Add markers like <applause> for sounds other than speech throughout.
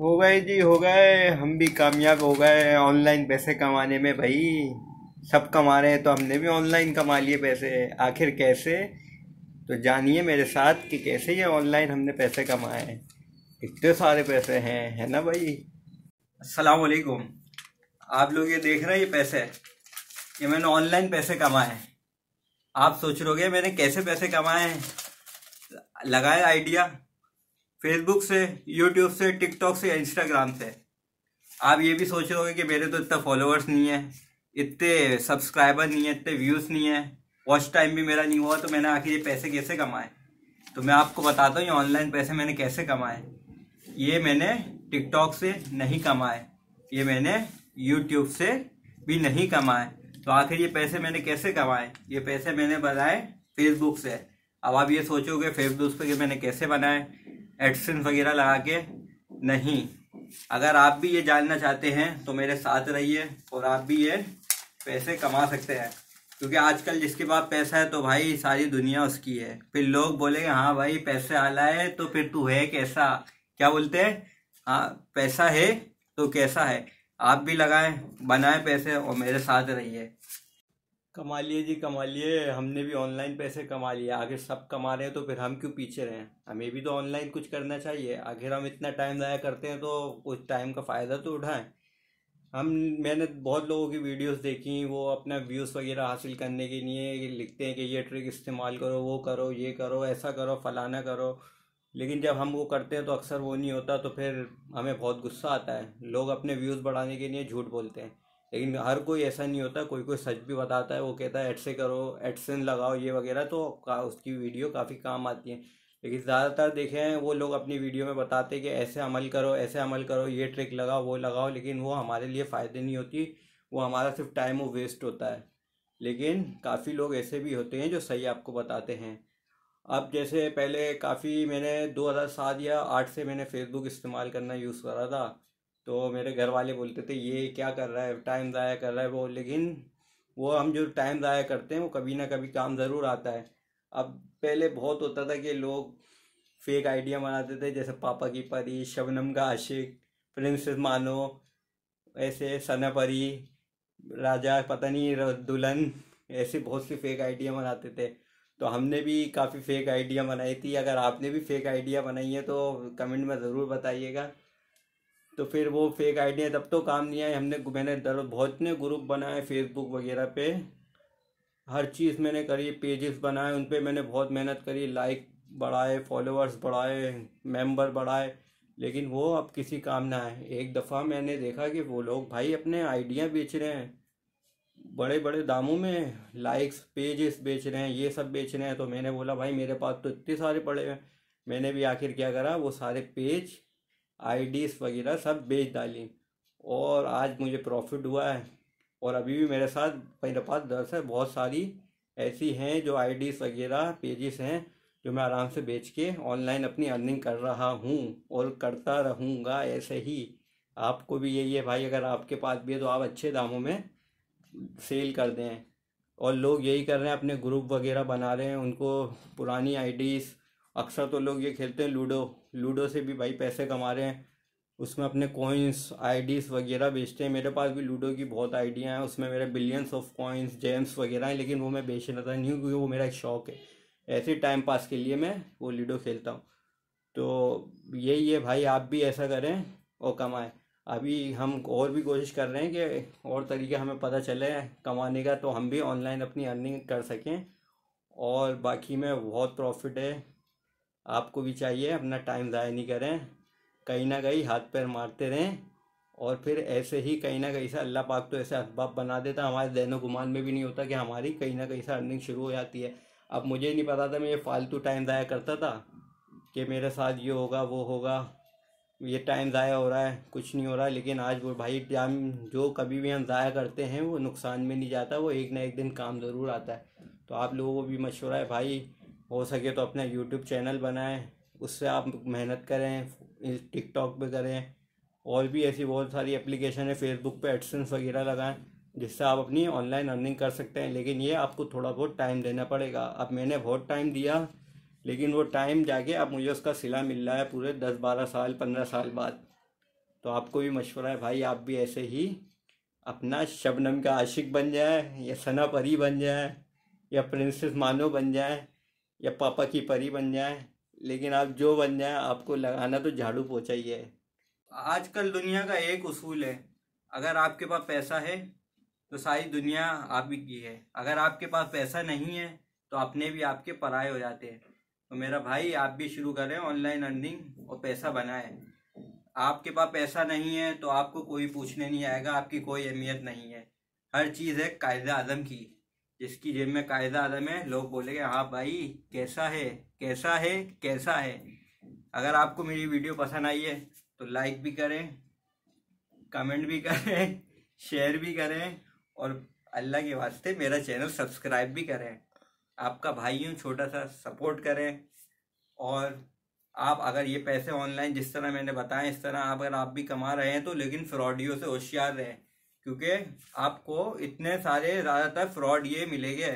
हो गए जी हो गए हम भी कामयाब हो गए ऑनलाइन पैसे कमाने में भाई सब कमा रहे हैं तो हमने भी ऑनलाइन कमा लिए पैसे आखिर कैसे तो जानिए मेरे साथ कि कैसे ये ऑनलाइन हमने पैसे कमाए इतने सारे पैसे हैं है ना भाई असलकुम आप लोग ये देख रहे हैं ये पैसे ये मैंने ऑनलाइन पैसे कमाए आप सोच हो मैंने कैसे पैसे कमाए लगाए आइडिया फेसबुक से यूट्यूब से टिकटॉक से इंस्टाग्राम से आप ये भी सोच रहे होगे कि मेरे तो इतना फॉलोअर्स नहीं है इतने सब्सक्राइबर नहीं है इतने व्यूज़ नहीं है वॉच टाइम भी मेरा नहीं हुआ तो मैंने आखिर ये पैसे कैसे कमाए तो मैं आपको बताता हूँ ये ऑनलाइन पैसे मैंने कैसे कमाए ये मैंने टिकटॉक से नहीं कमाए ये मैंने यूट्यूब से भी नहीं कमाए तो आखिर ये पैसे मैंने कैसे कमाए ये पैसे मैंने बनाए फेसबुक से अब आप ये सोचोगे फेसबुक पे मैंने कैसे बनाए एडसेंस वगैरह लगा के नहीं अगर आप भी ये जानना चाहते हैं तो मेरे साथ रहिए और आप भी ये पैसे कमा सकते हैं क्योंकि आजकल जिसके पास पैसा है तो भाई सारी दुनिया उसकी है फिर लोग बोलेंगे हाँ भाई पैसे आला है तो फिर तू है कैसा क्या बोलते हैं हाँ पैसा है तो कैसा है आप भी लगाएं बनाएं पैसे और मेरे साथ रहिए कमा लिए जी कमा लिए हमने भी ऑनलाइन पैसे कमा लिए आखिर सब कमा रहे हैं तो फिर हम क्यों पीछे रहें हमें भी तो ऑनलाइन कुछ करना चाहिए आखिर हम इतना टाइम ज़ाया करते हैं तो कुछ टाइम का फ़ायदा तो उठाएं हम मैंने बहुत लोगों की वीडियोस देखी वो अपना व्यूज़ वगैरह हासिल करने के लिए लिखते हैं कि ये ट्रिक इस्तेमाल करो वो करो ये करो ऐसा करो फलाना करो लेकिन जब हम वो करते हैं तो अक्सर वो नहीं होता तो फिर हमें बहुत गुस्सा आता है लोग अपने व्यूज़ बढ़ाने के लिए झूठ बोलते हैं लेकिन हर कोई ऐसा नहीं होता कोई कोई सच भी बताता है वो कहता है एड से करो एडसन लगाओ ये वगैरह तो का उसकी वीडियो काफ़ी काम आती है लेकिन ज़्यादातर देखे हैं वो लोग अपनी वीडियो में बताते हैं कि ऐसे अमल करो ऐसे अमल करो ये ट्रिक लगाओ वो लगाओ लेकिन वो हमारे लिए फ़ायदे नहीं होती वो हमारा सिर्फ टाइम वो वेस्ट होता है लेकिन काफ़ी लोग ऐसे भी होते हैं जो सही आपको बताते हैं अब जैसे पहले काफ़ी मैंने सात या आठ से मैंने फ़ेसबुक इस्तेमाल करना यूज़ करा था तो मेरे घर वाले बोलते थे ये क्या कर रहा है टाइम ज़ाया कर रहा है वो लेकिन वो हम जो टाइम ज़ाया करते हैं वो कभी ना कभी काम ज़रूर आता है अब पहले बहुत होता था कि लोग फेक आइडिया बनाते थे जैसे पापा की परी शबनम का आशिक प्रिंसेस मानो ऐसे सना परी राजा पता नहीं दुल्हन ऐसे बहुत सी फेक आइडिया बनाते थे तो हमने भी काफ़ी फेक आइडिया बनाई थी अगर आपने भी फेक आइडिया बनाई है तो कमेंट में ज़रूर बताइएगा तो फिर वो फेक आईडियाँ तब तो काम नहीं आई हमने मैंने दर बहुत ने ग्रुप बनाए फेसबुक वगैरह पे हर चीज़ मैंने करी पेजेस बनाए उन पर मैंने बहुत मेहनत करी लाइक बढ़ाए फॉलोअर्स बढ़ाए मेंबर बढ़ाए लेकिन वो अब किसी काम ना आए एक दफ़ा मैंने देखा कि वो लोग भाई अपने आइडिया बेच रहे हैं बड़े बड़े दामों में लाइक्स पेजेस बेच रहे हैं ये सब बेच रहे हैं तो मैंने बोला भाई मेरे पास तो इतने सारे पड़े हैं मैंने भी आखिर क्या करा वो सारे पेज आईडीज़ वगैरह सब बेच डाली और आज मुझे प्रॉफिट हुआ है और अभी भी मेरे साथ मेरे पास दस है बहुत सारी ऐसी हैं जो आईडीज़ वगैरह पेजेस हैं जो मैं आराम से बेच के ऑनलाइन अपनी अर्निंग कर रहा हूँ और करता रहूँगा ऐसे ही आपको भी यही है भाई अगर आपके पास भी है तो आप अच्छे दामों में सेल कर दें और लोग यही कर रहे हैं अपने ग्रुप वगैरह बना रहे हैं उनको पुरानी आईडीज़ अक्सर तो लोग ये खेलते हैं लूडो लूडो से भी भाई पैसे कमा रहे हैं उसमें अपने कॉइन्स आईडीज़ वगैरह बेचते हैं मेरे पास भी लूडो की बहुत आइडिया हैं उसमें मेरे बिलियंस ऑफ कॉइन्स जेम्स वगैरह हैं लेकिन वो मैं बेच रहता नहीं हूँ क्योंकि वो मेरा एक शौक है ऐसे टाइम पास के लिए मैं वो लूडो खेलता हूँ तो यही है भाई आप भी ऐसा करें और कमाएं अभी हम और भी कोशिश कर रहे हैं कि और तरीके हमें पता चले कमाने का तो हम भी ऑनलाइन अपनी अर्निंग कर सकें और बाकी में बहुत प्रॉफिट है आपको भी चाहिए अपना टाइम ज़ाया नहीं करें कहीं ना कहीं हाथ पैर मारते रहें और फिर ऐसे ही कहीं ना कहीं से अल्लाह पाक तो ऐसे असबाब बना देता हमारे दैनों गुमान में भी नहीं होता कि हमारी कहीं ना कहीं से अर्निंग शुरू हो जाती है अब मुझे नहीं पता था मैं ये फालतू टाइम ज़ाया करता था कि मेरे साथ ये होगा वो होगा ये टाइम ज़ाया हो रहा है कुछ नहीं हो रहा है लेकिन आज वो भाई टाइम जो कभी भी हम ज़ाया करते हैं वो नुकसान में नहीं जाता वो एक ना एक दिन काम ज़रूर आता है तो आप लोगों को भी मशवरा है भाई हो सके तो अपना यूट्यूब चैनल बनाएं उससे आप मेहनत करें टिकटॉक पे करें और भी ऐसी बहुत सारी एप्लीकेशन है फेसबुक पे एडसेंस वगैरह लगाएं जिससे आप अपनी ऑनलाइन अर्निंग कर सकते हैं लेकिन ये आपको थोड़ा बहुत टाइम देना पड़ेगा अब मैंने बहुत टाइम दिया लेकिन वो टाइम जाके अब मुझे उसका सिला मिल रहा है पूरे दस बारह साल पंद्रह साल बाद तो आपको भी मशवरा है भाई आप भी ऐसे ही अपना शबनम का आशिक बन जाए या सना परी बन जाए या प्रिंसेस मानो बन जाए या पापा की परी बन जाए लेकिन आप जो बन जाए आपको लगाना तो झाड़ू पोछा ही है आजकल दुनिया का एक उसूल है अगर आपके पास पैसा है तो सारी दुनिया आप की है अगर आपके पास पैसा नहीं है तो अपने भी आपके पराए हो जाते हैं तो मेरा भाई आप भी शुरू करें ऑनलाइन अर्निंग और पैसा बनाए आपके पास पैसा नहीं है तो आपको कोई पूछने नहीं आएगा आपकी कोई अहमियत नहीं है हर चीज़ है कायदा आजम की जिसकी जेब में कायदा आदम है लोग बोलेंगे हाँ भाई कैसा है कैसा है कैसा है अगर आपको मेरी वीडियो पसंद आई है तो लाइक भी करें कमेंट भी करें शेयर <laughs> भी करें और अल्लाह के वास्ते मेरा चैनल सब्सक्राइब भी करें आपका भाई हूँ छोटा सा सपोर्ट करें और आप अगर ये पैसे ऑनलाइन जिस तरह मैंने बताया इस तरह आप अगर आप भी कमा रहे हैं तो लेकिन फ्रॉडियो से होशियार रहें क्योंकि आपको इतने सारे ज़्यादातर फ्रॉड ये मिलेंगे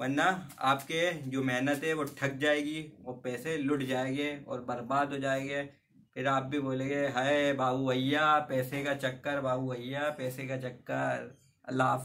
वरना आपके जो मेहनत है वो ठक जाएगी वो पैसे लुट जाएंगे और बर्बाद हो जाएंगे फिर आप भी बोलेंगे हाय बाबू भैया पैसे का चक्कर बाबू भैया पैसे का चक्कर अल्लाह